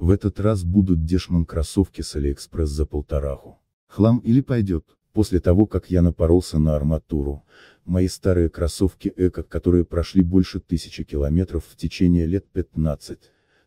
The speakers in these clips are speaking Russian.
В этот раз будут дешман кроссовки с Алиэкспресс за полтораху. Хлам или пойдет. После того, как я напоролся на арматуру, мои старые кроссовки эко, которые прошли больше тысячи километров в течение лет 15,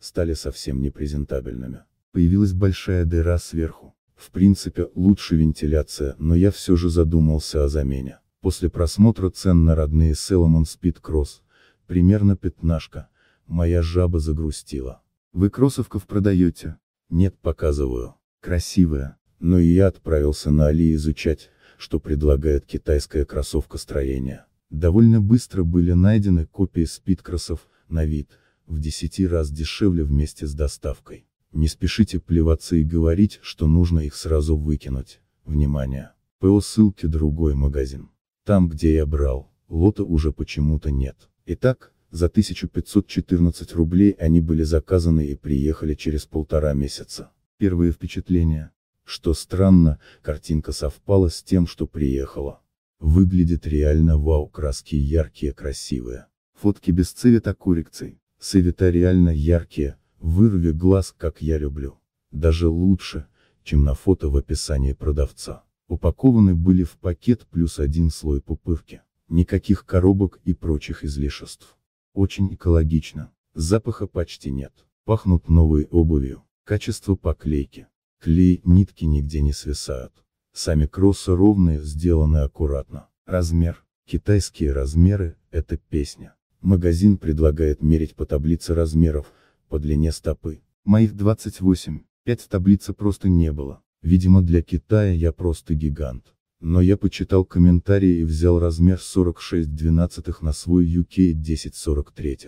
стали совсем непрезентабельными. Появилась большая дыра сверху. В принципе, лучше вентиляция, но я все же задумался о замене. После просмотра цен на родные Salomon Спид Кросс примерно пятнашка, моя жаба загрустила. Вы кроссовков продаете? Нет, показываю. Красивая. Но и я отправился на Али изучать, что предлагает китайское кроссовкостроение. Довольно быстро были найдены копии спидкроссов, на вид, в 10 раз дешевле вместе с доставкой. Не спешите плеваться и говорить, что нужно их сразу выкинуть. Внимание! По ссылке другой магазин. Там, где я брал, лота уже почему-то нет. Итак, за 1514 рублей они были заказаны и приехали через полтора месяца. Первые впечатления. Что странно, картинка совпала с тем, что приехала. Выглядит реально вау, краски яркие, красивые. Фотки без цвета коррекций. Цвета реально яркие, вырви глаз, как я люблю. Даже лучше, чем на фото в описании продавца. Упакованы были в пакет плюс один слой пупырки. Никаких коробок и прочих излишеств. Очень экологично. Запаха почти нет. Пахнут новой обувью. Качество поклейки. Клей, нитки нигде не свисают. Сами кроссы ровные, сделаны аккуратно. Размер. Китайские размеры – это песня. Магазин предлагает мерить по таблице размеров, по длине стопы. Моих 28, 5 таблицы просто не было. Видимо для Китая я просто гигант но я почитал комментарии и взял размер 46 12 на свой UK 10 43.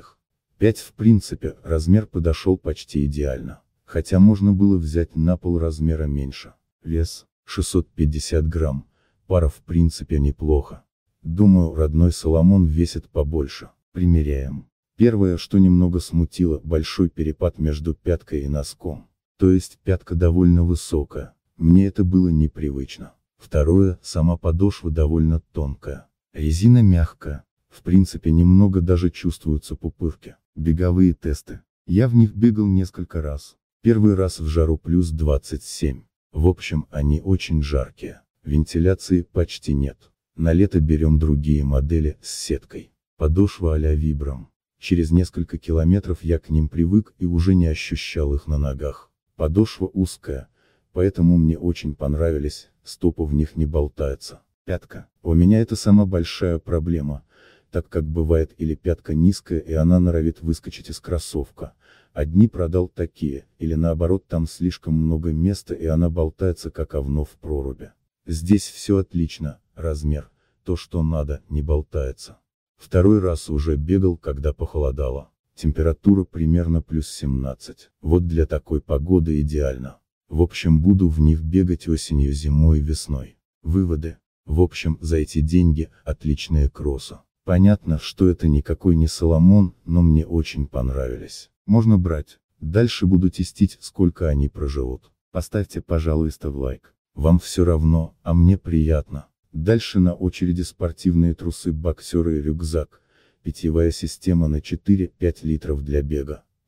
5 в принципе, размер подошел почти идеально, хотя можно было взять на пол размера меньше. Вес, 650 грамм, пара в принципе неплохо. Думаю, родной Соломон весит побольше, примеряем. Первое, что немного смутило, большой перепад между пяткой и носком. То есть пятка довольно высокая, мне это было непривычно. Второе, сама подошва довольно тонкая. Резина мягкая. В принципе немного даже чувствуются пупырки. Беговые тесты. Я в них бегал несколько раз. Первый раз в жару плюс 27. В общем, они очень жаркие. Вентиляции почти нет. На лето берем другие модели, с сеткой. Подошва а-ля вибром. Через несколько километров я к ним привык и уже не ощущал их на ногах. Подошва узкая, поэтому мне очень понравились, стопа в них не болтается. Пятка. У меня это сама большая проблема, так как бывает или пятка низкая и она норовит выскочить из кроссовка, одни продал такие, или наоборот там слишком много места и она болтается как овно в проруби. Здесь все отлично, размер, то что надо, не болтается. Второй раз уже бегал, когда похолодало. Температура примерно плюс 17. Вот для такой погоды идеально. В общем, буду в них бегать осенью, зимой весной. Выводы. В общем, за эти деньги, отличные кроссы. Понятно, что это никакой не Соломон, но мне очень понравились. Можно брать. Дальше буду тестить, сколько они проживут. Поставьте, пожалуйста, в лайк. Вам все равно, а мне приятно. Дальше на очереди спортивные трусы, боксеры и рюкзак. Питьевая система на 4-5 литров для бега.